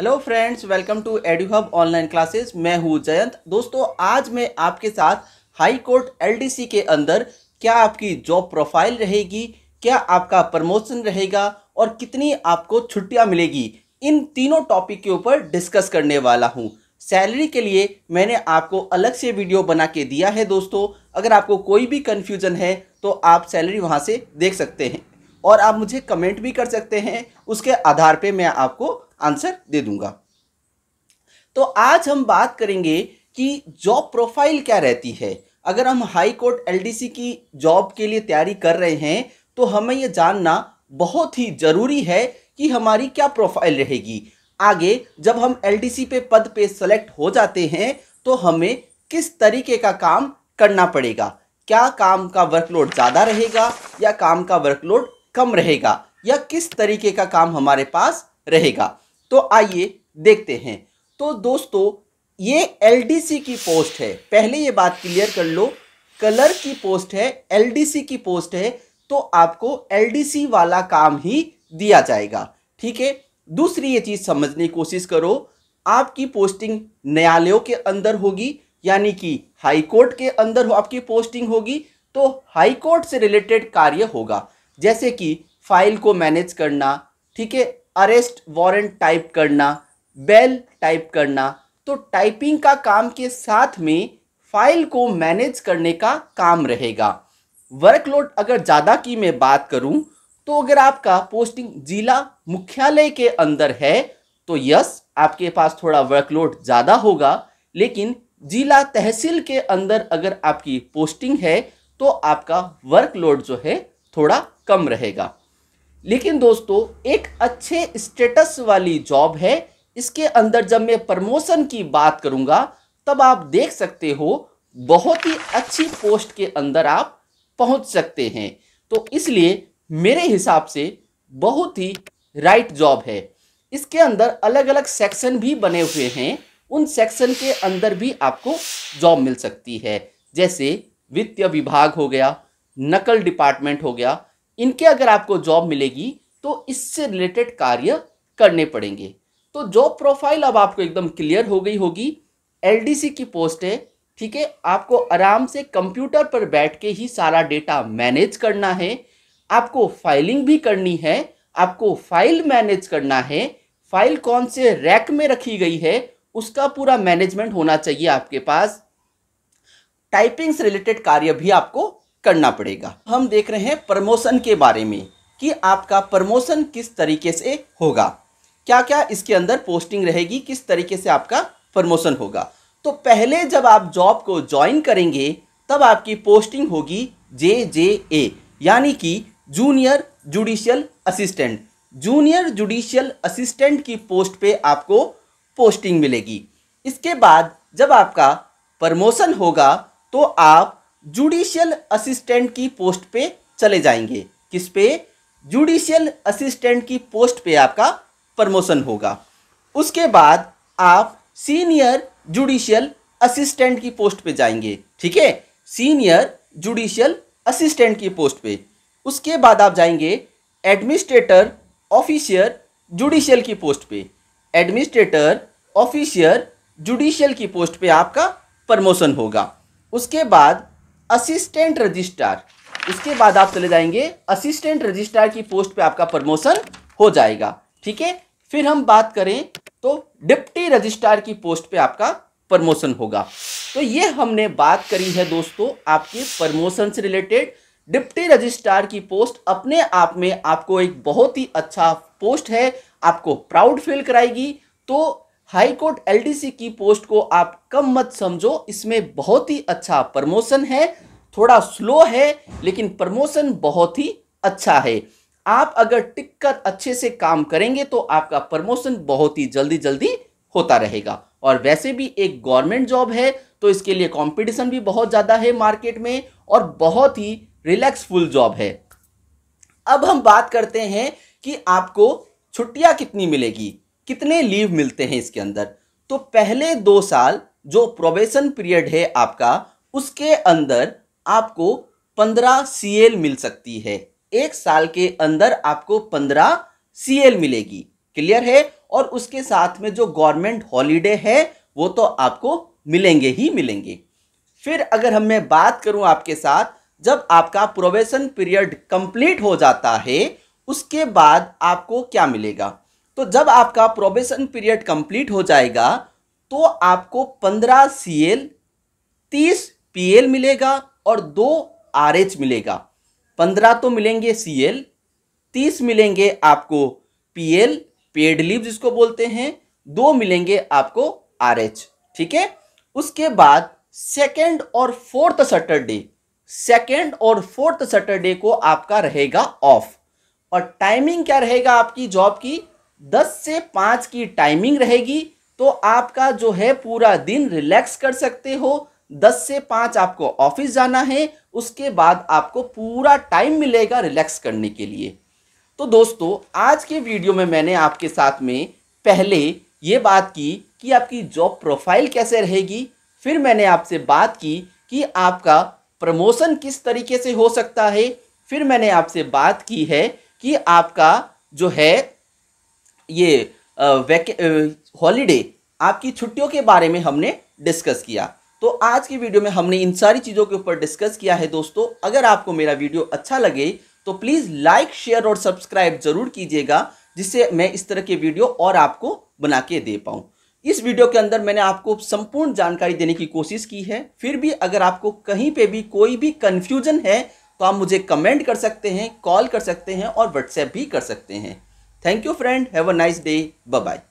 Hello friends welcome to Eduhub online classes मैं हूँ जयंत दोस्तों आज मैं आपके साथ हाई कोर्ट एलडीसी के अंदर क्या आपकी जॉब प्रोफाइल रहेगी क्या आपका प्रमोशन रहेगा और कितनी आपको छुट्टियां मिलेगी इन तीनों टॉपिक के ऊपर डिस्कस करने वाला हूँ सैलरी के लिए मैंने आपको अलग से वीडियो बना के दिया है दोस्तों अगर आपको कोई भी कन्फ्यूज़न है तो आप सैलरी वहाँ से देख सकते हैं और आप मुझे कमेंट भी कर सकते हैं उसके आधार पे मैं आपको आंसर दे दूंगा तो आज हम बात करेंगे कि जॉब प्रोफाइल क्या रहती है अगर हम हाई कोर्ट एलडीसी की जॉब के लिए तैयारी कर रहे हैं तो हमें यह जानना बहुत ही ज़रूरी है कि हमारी क्या प्रोफाइल रहेगी आगे जब हम एलडीसी पे पद पे सेलेक्ट हो जाते हैं तो हमें किस तरीके का काम करना पड़ेगा क्या काम का वर्कलोड ज़्यादा रहेगा या काम का वर्कलोड कम रहेगा या किस तरीके का काम हमारे पास रहेगा तो आइए देखते हैं तो दोस्तों ये एल की पोस्ट है पहले ये बात क्लियर कर लो कलर की पोस्ट है एल की पोस्ट है तो आपको एल वाला काम ही दिया जाएगा ठीक है दूसरी ये चीज़ समझने की कोशिश करो आपकी पोस्टिंग न्यायालयों के अंदर होगी यानी कि हाई कोर्ट के अंदर आपकी पोस्टिंग होगी तो हाई कोर्ट से रिलेटेड कार्य होगा जैसे कि फाइल को मैनेज करना ठीक है अरेस्ट वारंट टाइप करना बेल टाइप करना तो टाइपिंग का काम के साथ में फाइल को मैनेज करने का काम रहेगा वर्कलोड अगर ज़्यादा की मैं बात करूं तो अगर आपका पोस्टिंग जिला मुख्यालय के अंदर है तो यस आपके पास थोड़ा वर्कलोड ज़्यादा होगा लेकिन जिला तहसील के अंदर अगर आपकी पोस्टिंग है तो आपका वर्कलोड जो है थोड़ा कम रहेगा लेकिन दोस्तों एक अच्छे स्टेटस वाली जॉब है इसके अंदर जब मैं प्रमोशन की बात करूंगा तब आप देख सकते हो बहुत ही अच्छी पोस्ट के अंदर आप पहुंच सकते हैं तो इसलिए मेरे हिसाब से बहुत ही राइट जॉब है इसके अंदर अलग अलग सेक्शन भी बने हुए हैं उन सेक्शन के अंदर भी आपको जॉब मिल सकती है जैसे वित्तीय विभाग हो गया नकल डिपार्टमेंट हो गया इनके अगर आपको जॉब मिलेगी तो इससे रिलेटेड कार्य करने पड़ेंगे तो जॉब प्रोफाइल अब आपको एकदम क्लियर हो गई होगी एलडीसी की पोस्ट है ठीक है आपको आराम से कंप्यूटर पर बैठ के ही सारा डेटा मैनेज करना है आपको फाइलिंग भी करनी है आपको फाइल मैनेज करना है फाइल कौन से रैक में रखी गई है उसका पूरा मैनेजमेंट होना चाहिए आपके पास टाइपिंग से रिलेटेड कार्य भी आपको करना पड़ेगा हम देख रहे हैं प्रमोशन के बारे में कि आपका प्रमोशन किस तरीके से होगा क्या क्या इसके अंदर पोस्टिंग रहेगी किस तरीके से आपका प्रमोशन होगा तो पहले जब आप जॉब को ज्वाइन करेंगे तब आपकी पोस्टिंग होगी जे जे ए यानी कि junior judicial assistant junior judicial assistant की पोस्ट पे आपको पोस्टिंग मिलेगी इसके बाद जब आपका प्रमोशन होगा तो आप जुडिशियल असिस्टेंट की पोस्ट पे चले जाएंगे किस पे जुडिशियल असिस्टेंट की पोस्ट पे आपका प्रमोशन होगा उसके बाद आप सीनियर जुडिशियल असिस्टेंट की पोस्ट पे जाएंगे ठीक है सीनियर जुडिशियल असिस्टेंट की पोस्ट पे उसके बाद आप जाएंगे एडमिनिस्ट्रेटर ऑफिशियर जुडिशियल की पोस्ट पे एडमिनिस्ट्रेटर ऑफिशियर जुडिशियल की पोस्ट पे आपका प्रमोशन होगा उसके बाद असिस्टेंट रजिस्ट्रार उसके बाद आप चले जाएंगे असिस्टेंट रजिस्ट्रार की पोस्ट पे आपका प्रमोशन हो जाएगा ठीक है फिर हम बात करें तो डिप्टी रजिस्ट्रार की पोस्ट पे आपका प्रमोशन होगा तो ये हमने बात करी है दोस्तों आपके प्रमोशन से रिलेटेड डिप्टी रजिस्ट्रार की पोस्ट अपने आप में आपको एक बहुत ही अच्छा पोस्ट है आपको प्राउड फील कराएगी तो हाई कोर्ट एलडीसी की पोस्ट को आप कम मत समझो इसमें बहुत ही अच्छा प्रमोशन है थोड़ा स्लो है लेकिन प्रमोशन बहुत ही अच्छा है आप अगर टिक कर अच्छे से काम करेंगे तो आपका प्रमोशन बहुत ही जल्दी जल्दी होता रहेगा और वैसे भी एक गवर्नमेंट जॉब है तो इसके लिए कंपटीशन भी बहुत ज़्यादा है मार्केट में और बहुत ही रिलैक्सफुल जॉब है अब हम बात करते हैं कि आपको छुट्टियां कितनी मिलेगी कितने लीव मिलते हैं इसके अंदर तो पहले दो साल जो प्रोबेशन पीरियड है आपका उसके अंदर आपको पंद्रह सी मिल सकती है एक साल के अंदर आपको पंद्रह सी मिलेगी क्लियर है और उसके साथ में जो गवर्नमेंट हॉलीडे है वो तो आपको मिलेंगे ही मिलेंगे फिर अगर हम मैं बात करूं आपके साथ जब आपका प्रोबेशन पीरियड कंप्लीट हो जाता है उसके बाद आपको क्या मिलेगा तो जब आपका प्रोबेशन पीरियड कंप्लीट हो जाएगा तो आपको पंद्रह सी एल तीस पी एल मिलेगा और दो आर एच मिलेगा पंद्रह तो मिलेंगे सी एल तीस मिलेंगे आपको पी एल पेड लीव जिसको बोलते हैं दो मिलेंगे आपको आर एच ठीक है उसके बाद सेकेंड और फोर्थ सैटरडे सेकेंड और फोर्थ सैटरडे को आपका रहेगा ऑफ और टाइमिंग क्या रहेगा आपकी जॉब की दस से पाँच की टाइमिंग रहेगी तो आपका जो है पूरा दिन रिलैक्स कर सकते हो दस से पाँच आपको ऑफिस जाना है उसके बाद आपको पूरा टाइम मिलेगा रिलैक्स करने के लिए तो दोस्तों आज के वीडियो में मैंने आपके साथ में पहले ये बात की कि आपकी जॉब प्रोफाइल कैसे रहेगी फिर मैंने आपसे बात की कि आपका प्रमोशन किस तरीके से हो सकता है फिर मैंने आपसे बात की है कि आपका जो है ये हॉलीडे आपकी छुट्टियों के बारे में हमने डिस्कस किया तो आज की वीडियो में हमने इन सारी चीज़ों के ऊपर डिस्कस किया है दोस्तों अगर आपको मेरा वीडियो अच्छा लगे तो प्लीज़ लाइक शेयर और सब्सक्राइब जरूर कीजिएगा जिससे मैं इस तरह के वीडियो और आपको बना के दे पाऊँ इस वीडियो के अंदर मैंने आपको संपूर्ण जानकारी देने की कोशिश की है फिर भी अगर आपको कहीं पे भी कोई भी कन्फ्यूजन है तो आप मुझे कमेंट कर सकते हैं कॉल कर सकते हैं और व्हाट्सएप भी कर सकते हैं Thank you friend. Have a nice day. Bye-bye.